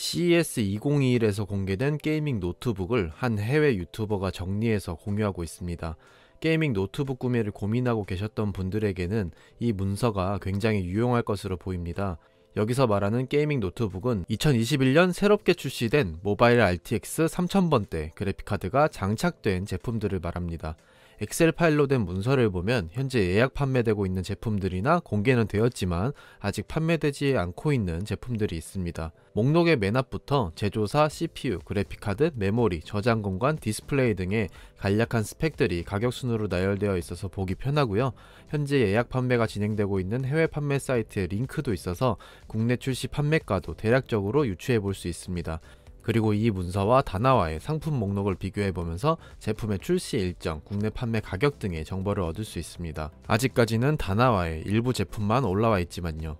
CES2021에서 공개된 게이밍 노트북을 한 해외 유튜버가 정리해서 공유하고 있습니다. 게이밍 노트북 구매를 고민하고 계셨던 분들에게는 이 문서가 굉장히 유용할 것으로 보입니다. 여기서 말하는 게이밍 노트북은 2021년 새롭게 출시된 모바일 RTX 3000번대 그래픽카드가 장착된 제품들을 말합니다. 엑셀 파일로 된 문서를 보면 현재 예약 판매되고 있는 제품들이나 공개는 되었지만 아직 판매되지 않고 있는 제품들이 있습니다. 목록의 맨 앞부터 제조사, CPU, 그래픽카드, 메모리, 저장 공간, 디스플레이 등의 간략한 스펙들이 가격 순으로 나열되어 있어서 보기 편하고요. 현재 예약 판매가 진행되고 있는 해외 판매 사이트의 링크도 있어서 국내 출시 판매가도 대략적으로 유추해 볼 수 있습니다. 그리고 이 문서와 다나와의 상품 목록을 비교해 보면서 제품의 출시 일정, 국내 판매 가격 등의 정보를 얻을 수 있습니다. 아직까지는 다나와의 일부 제품만 올라와 있지만요.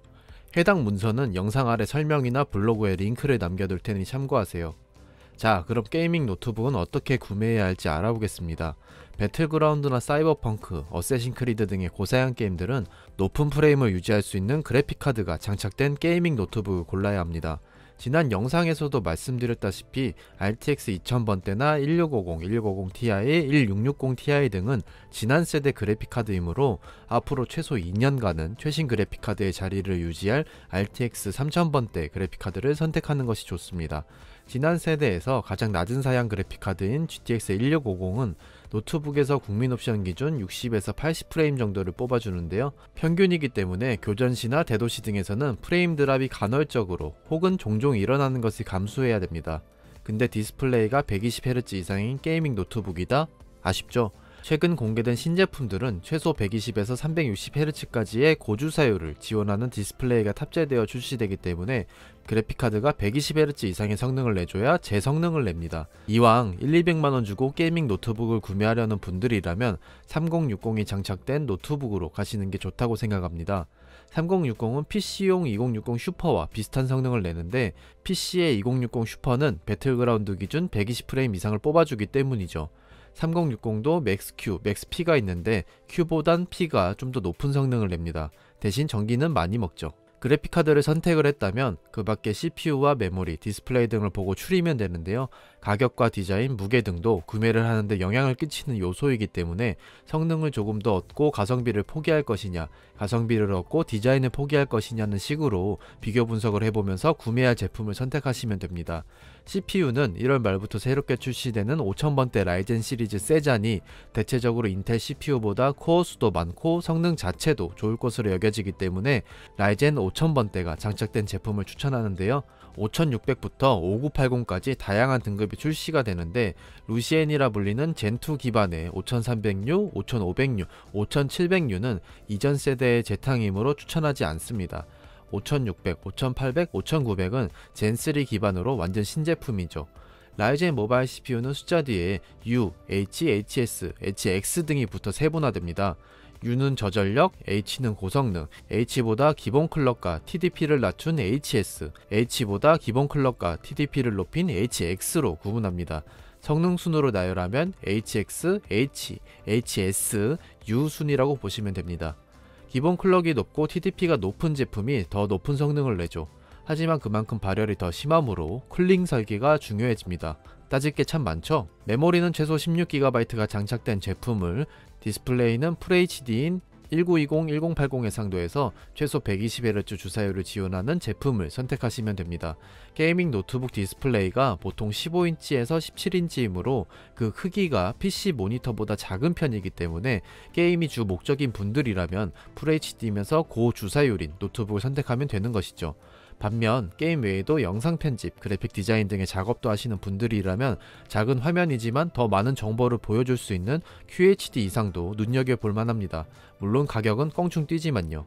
해당 문서는 영상 아래 설명이나 블로그에 링크를 남겨둘 테니 참고하세요. 자 그럼 게이밍 노트북은 어떻게 구매해야 할지 알아보겠습니다. 배틀그라운드나 사이버펑크, 어쌔신 크리드 등의 고사양 게임들은 높은 프레임을 유지할 수 있는 그래픽카드가 장착된 게이밍 노트북을 골라야 합니다. 지난 영상에서도 말씀드렸다시피 RTX 2000번대나 1650, 1650ti, 1660ti 등은 지난 세대 그래픽카드이므로 앞으로 최소 2년간은 최신 그래픽카드의 자리를 유지할 RTX 3000번대 그래픽카드를 선택하는 것이 좋습니다. 지난 세대에서 가장 낮은 사양 그래픽카드인 GTX 1650은 노트북에서 국민 옵션 기준 60에서 80프레임 정도를 뽑아주는데요. 평균이기 때문에 교전시나 대도시 등에서는 프레임 드랍이 간헐적으로 혹은 종종 일어나는 것을 감수해야 됩니다. 근데 디스플레이가 120Hz 이상인 게이밍 노트북이다? 아쉽죠? 최근 공개된 신제품들은 최소 120에서 360Hz까지의 고주사율을 지원하는 디스플레이가 탑재되어 출시되기 때문에 그래픽카드가 120Hz 이상의 성능을 내줘야 재 성능을 냅니다. 이왕 1,200만원 주고 게이밍 노트북을 구매하려는 분들이라면 3060이 장착된 노트북으로 가시는 게 좋다고 생각합니다. 3060은 PC용 2060 슈퍼와 비슷한 성능을 내는데 PC의 2060 슈퍼는 배틀그라운드 기준 120프레임 이상을 뽑아주기 때문이죠. 3060도 맥스Q, 맥스P가 있는데 Q보단 P가 좀 더 높은 성능을 냅니다. 대신 전기는 많이 먹죠. 그래픽카드를 선택을 했다면 그 밖에 CPU와 메모리, 디스플레이 등을 보고 추리면 되는데요. 가격과 디자인, 무게 등도 구매를 하는데 영향을 끼치는 요소이기 때문에 성능을 조금 더 얻고 가성비를 포기할 것이냐, 가성비를 얻고 디자인을 포기할 것이냐는 식으로 비교 분석을 해보면서 구매할 제품을 선택하시면 됩니다. CPU는 1월 말부터 새롭게 출시되는 5000번대 라이젠 시리즈 세잔이 대체적으로 인텔 CPU보다 코어 수도 많고 성능 자체도 좋을 것으로 여겨지기 때문에 라이젠 5000번대가 장착된 제품을 추천하는데요. 5600부터 5980까지 다양한 등급 기법이 출시가 되는데 루시엔이라 불리는 젠2 기반의 5306, 0 5506, 0 5 7 0 0 6는 이전 세대의 재탕이므로 추천하지 않습니다. 5600, 5800, 5900은 젠3 기반으로 완전 신제품이죠. 라이젠 모바일 CPU는 숫자 뒤에 U, H, HS, HX 등이 붙어 세분화됩니다. U는 저전력, H는 고성능, H보다 기본 클럭과 TDP를 낮춘 HS, H보다 기본 클럭과 TDP를 높인 HX로 구분합니다. 성능 순으로 나열하면 HX, H, HS, U 순이라고 보시면 됩니다. 기본 클럭이 높고 TDP가 높은 제품이 더 높은 성능을 내죠. 하지만 그만큼 발열이 더 심하므로 쿨링 설계가 중요해집니다. 따질 게 참 많죠? 메모리는 최소 16GB가 장착된 제품을 디스플레이는 FHD인 1920-1080 해상도에서 최소 120Hz 주사율을 지원하는 제품을 선택하시면 됩니다. 게이밍 노트북 디스플레이가 보통 15인치에서 17인치이므로 그 크기가 PC 모니터보다 작은 편이기 때문에 게임이 주 목적인 분들이라면 FHD면서 고주사율인 노트북을 선택하면 되는 것이죠. 반면 게임 외에도 영상 편집, 그래픽 디자인 등의 작업도 하시는 분들이라면 작은 화면이지만 더 많은 정보를 보여줄 수 있는 QHD 이상도 눈여겨볼 만합니다. 물론 가격은 껑충 뛰지만요.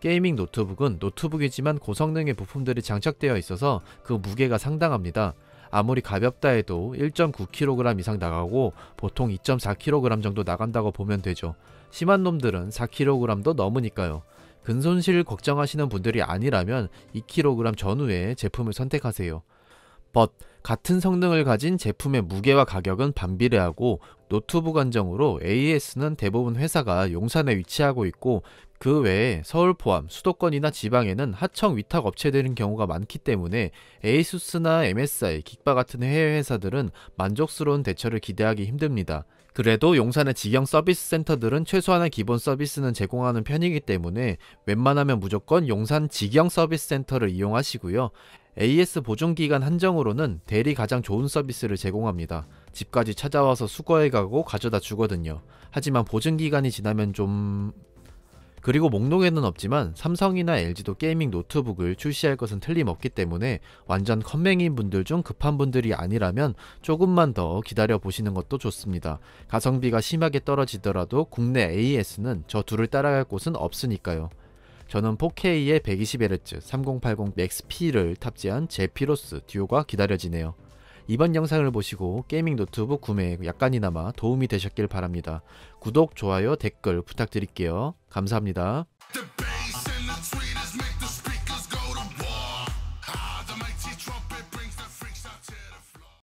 게이밍 노트북은 노트북이지만 고성능의 부품들이 장착되어 있어서 그 무게가 상당합니다. 아무리 가볍다 해도 1.9kg 이상 나가고 보통 2.4kg 정도 나간다고 보면 되죠. 심한 놈들은 4kg도 넘으니까요. 근손실 걱정하시는 분들이 아니라면 2kg 전후에 제품을 선택하세요. But 같은 성능을 가진 제품의 무게와 가격은 반비례하고 노트북 안정으로 AS는 대부분 회사가 용산에 위치하고 있고 그 외에 서울 포함 수도권이나 지방에는 하청 위탁 업체들인 경우가 많기 때문에 ASUS나 MSI, 긱바 같은 해외 회사들은 만족스러운 대처를 기대하기 힘듭니다. 그래도 용산의 직영 서비스 센터들은 최소한의 기본 서비스는 제공하는 편이기 때문에 웬만하면 무조건 용산 직영 서비스 센터를 이용하시고요. AS 보증기간 한정으로는 대리 가장 좋은 서비스를 제공합니다. 집까지 찾아와서 수거해가고 가져다 주거든요. 하지만 보증기간이 지나면 좀... 그리고 목록에는 없지만 삼성이나 LG도 게이밍 노트북을 출시할 것은 틀림없기 때문에 완전 컴맹인 분들 중 급한 분들이 아니라면 조금만 더 기다려 보시는 것도 좋습니다. 가성비가 심하게 떨어지더라도 국내 AS는 저 둘을 따라갈 곳은 없으니까요. 저는 4K에 120Hz 3080 Max-P를 탑재한 제피로스 듀오가 기다려지네요. 이번 영상을 보시고 게이밍 노트북 구매에 약간이나마 도움이 되셨길 바랍니다. 구독, 좋아요, 댓글 부탁드릴게요. 감사합니다.